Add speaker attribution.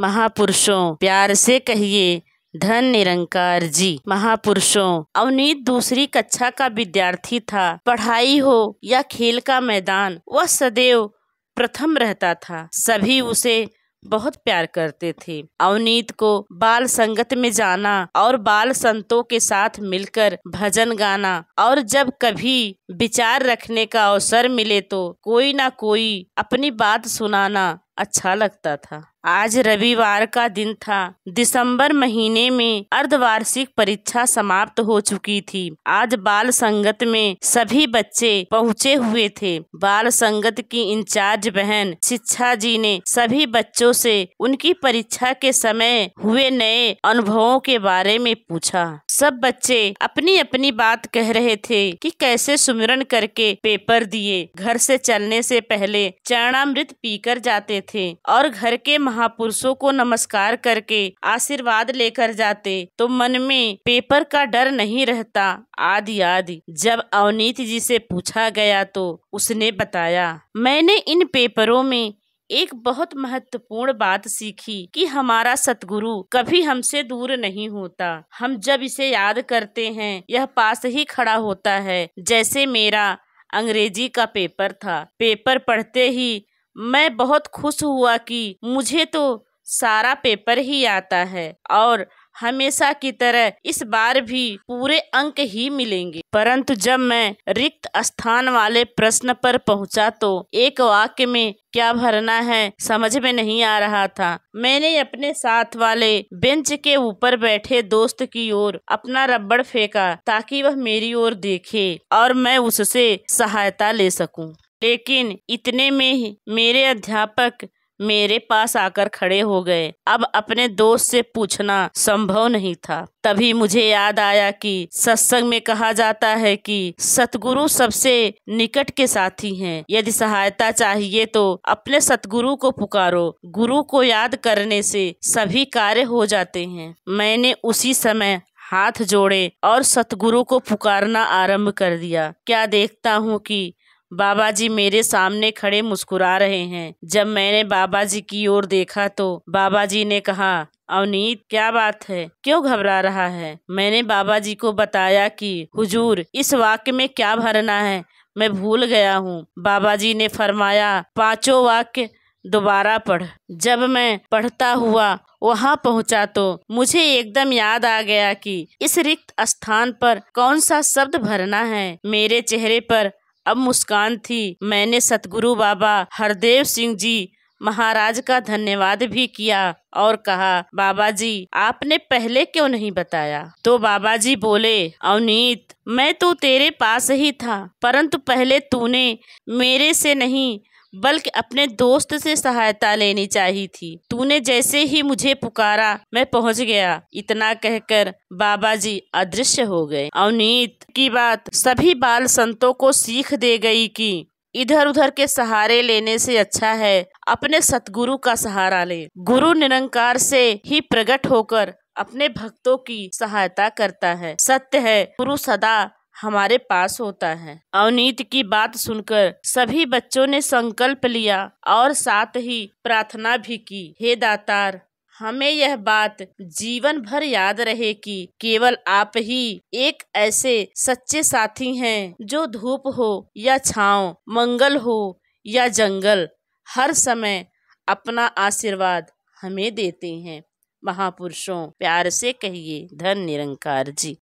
Speaker 1: महापुरुषों प्यार से कहिए धन निरंकार जी महापुरुषों अवनीत दूसरी कक्षा का विद्यार्थी था पढ़ाई हो या खेल का मैदान वह सदैव प्रथम रहता था सभी उसे बहुत प्यार करते थे अवनीत को बाल संगत में जाना और बाल संतों के साथ मिलकर भजन गाना और जब कभी विचार रखने का अवसर मिले तो कोई ना कोई अपनी बात सुनाना अच्छा लगता था आज रविवार का दिन था दिसंबर महीने में अर्धवार्षिक परीक्षा समाप्त हो चुकी थी आज बाल संगत में सभी बच्चे पहुँचे हुए थे बाल संगत की इंचार्ज बहन शिक्षा जी ने सभी बच्चों से उनकी परीक्षा के समय हुए नए अनुभवों के बारे में पूछा सब बच्चे अपनी अपनी बात कह रहे थे कि कैसे सुमिरन करके पेपर दिए घर से चलने से पहले चरणामृत पीकर जाते थे और घर के महापुरुषों को नमस्कार करके आशीर्वाद लेकर जाते तो मन में पेपर का डर नहीं रहता आदि आदि जब अवनीत जी से पूछा गया तो उसने बताया मैंने इन पेपरों में एक बहुत महत्वपूर्ण बात सीखी कि हमारा सतगुरु कभी हमसे दूर नहीं होता हम जब इसे याद करते हैं यह पास ही खड़ा होता है जैसे मेरा अंग्रेजी का पेपर था पेपर पढ़ते ही मैं बहुत खुश हुआ कि मुझे तो सारा पेपर ही आता है और हमेशा की तरह इस बार भी पूरे अंक ही मिलेंगे परंतु जब मैं रिक्त स्थान वाले प्रश्न पर पहुंचा तो एक वाक्य में क्या भरना है समझ में नहीं आ रहा था मैंने अपने साथ वाले बेंच के ऊपर बैठे दोस्त की ओर अपना रबड़ फेंका ताकि वह मेरी ओर देखे और मैं उससे सहायता ले सकूं। लेकिन इतने में ही मेरे अध्यापक मेरे पास आकर खड़े हो गए अब अपने दोस्त से पूछना संभव नहीं था तभी मुझे याद आया कि सत्संग में कहा जाता है कि सतगुरु सबसे निकट के साथी हैं यदि सहायता चाहिए तो अपने सतगुरु को पुकारो गुरु को याद करने से सभी कार्य हो जाते हैं मैंने उसी समय हाथ जोड़े और सतगुरु को पुकारना आरंभ कर दिया क्या देखता हूँ कि बाबा जी मेरे सामने खड़े मुस्कुरा रहे हैं जब मैंने बाबा जी की ओर देखा तो बाबा जी ने कहा अवनीत क्या बात है क्यों घबरा रहा है मैंने बाबा जी को बताया कि हुजूर इस वाक्य में क्या भरना है मैं भूल गया हूँ बाबा जी ने फरमाया पांचों वाक्य दोबारा पढ़ जब मैं पढ़ता हुआ वहाँ पहुँचा तो मुझे एकदम याद आ गया कि इस रिक्त स्थान पर कौन सा शब्द भरना है मेरे चेहरे पर अब मुस्कान थी मैंने सतगुरु बाबा हरदेव सिंह जी महाराज का धन्यवाद भी किया और कहा बाबा जी आपने पहले क्यों नहीं बताया तो बाबा जी बोले अवनीत मैं तो तेरे पास ही था परंतु पहले तूने मेरे से नहीं बल्कि अपने दोस्त से सहायता लेनी चाहिए थी तूने जैसे ही मुझे पुकारा मैं पहुंच गया इतना कहकर बाबा जी अदृश्य हो गए अवनीत की बात सभी बाल संतों को सीख दे गई कि इधर उधर के सहारे लेने से अच्छा है अपने सतगुरु का सहारा ले गुरु निरंकार से ही प्रकट होकर अपने भक्तों की सहायता करता है सत्य है गुरु सदा हमारे पास होता है अवनीत की बात सुनकर सभी बच्चों ने संकल्प लिया और साथ ही प्रार्थना भी की हे दातार हमें यह बात जीवन भर याद रहे कि केवल आप ही एक ऐसे सच्चे साथी हैं जो धूप हो या छाँव मंगल हो या जंगल हर समय अपना आशीर्वाद हमें देते हैं महापुरुषों प्यार से कहिए धन निरंकार जी